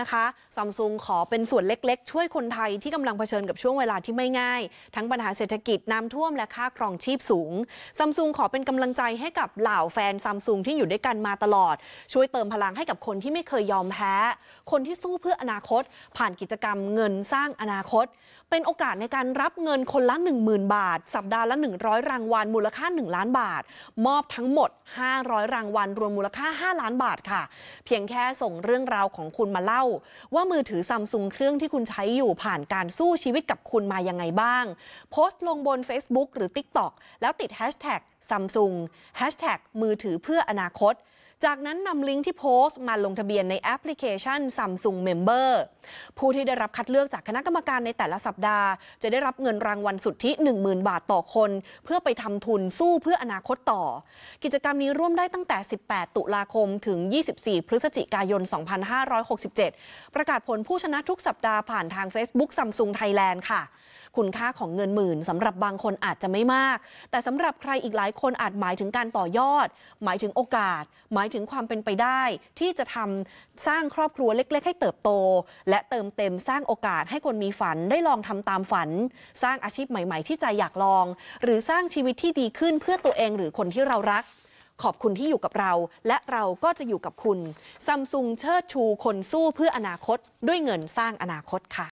นะคะซัมซุงขอเป็นส่วนเล็กๆ ช่วยคนไทยที่กำลังเผชิญกับช่วงเวลาที่ไม่ง่าย ทั้งปัญหาเศรษฐกิจน้ำท่วมและค่าครองชีพสูงซัมซุงขอเป็นกำลังใจให้กับเหล่าแฟนซัมซุงที่อยู่ด้วยกันมาตลอด ช่วยเติมพลังให้กับคนที่ไม่เคยยอมแพ้ คนที่สู้เพื่ออนาคต ผ่านกิจกรรมเงินสร้างอนาคต เป็นโอกาสในการรับเงินคนละ10,000บาท สัปดาห์ละ100 รางวัลมูลค่า 1 ล้านบาท มอบทั้งหมด 500 รางวัล รวมมูลค่า 5 ล้านบาทค่ะ เพียงแค่ส่งเรื่องราวของคุณมาล่าาว่ามือถือซัมซุงเครื่องที่คุณใช้อยู่ผ่านการสู้ชีวิตกับคุณมายังไงบ้างโพสต์ลงบน Facebook หรือ TikTok แล้วติดแฮชแท็กซัมซุงแฮชแท็กมือถือเพื่ออนาคตจากนั้นนำลิงก์ที่โพสต์มาลงทะเบียนในแอปพลิเคชัน Samsung Member ผู้ที่ได้รับคัดเลือกจากคณะกรรมการในแต่ละสัปดาห์ จะได้รับเงินรางวัลสุทธิ10,000 บาทต่อคน เพื่อไปทำทุนสู้เพื่ออนาคตต่อ กิจกรรมนี้ร่วมได้ตั้งแต่ 18 ตุลาคมถึง 24 พฤศจิกายน 2567 ประกาศผลผู้ชนะทุกสัปดาห์ ผ่านทาง Facebook Samsung Thailand ค่ะคุณค่าของเงินหมื่นสำหรับบางคนอาจจะไม่มาก แต่สำหรับใครอีกหลายคนอาจหมายถึงการต่อยอด หมายถึงโอกาสหมายายถึงความเป็นไปได้ที่จะทำสร้างครอบครัวเล็กๆให้เติบโต และเติมเต็มสร้างโอกาสให้คนมีฝันได้ลองทำตามฝัน สร้างอาชีพใหม่ ๆ ที่ใจอยากลอง หรือสร้างชีวิตที่ดีขึ้นเพื่อตัวเองหรือคนที่เรารัก ขอบคุณที่อยู่กับเรา และเราก็จะอยู่กับคุณซัมซุงเชิดชู คนสู้เพื่ออนาคตด้วยเงินสร้างอนาคตค่ะ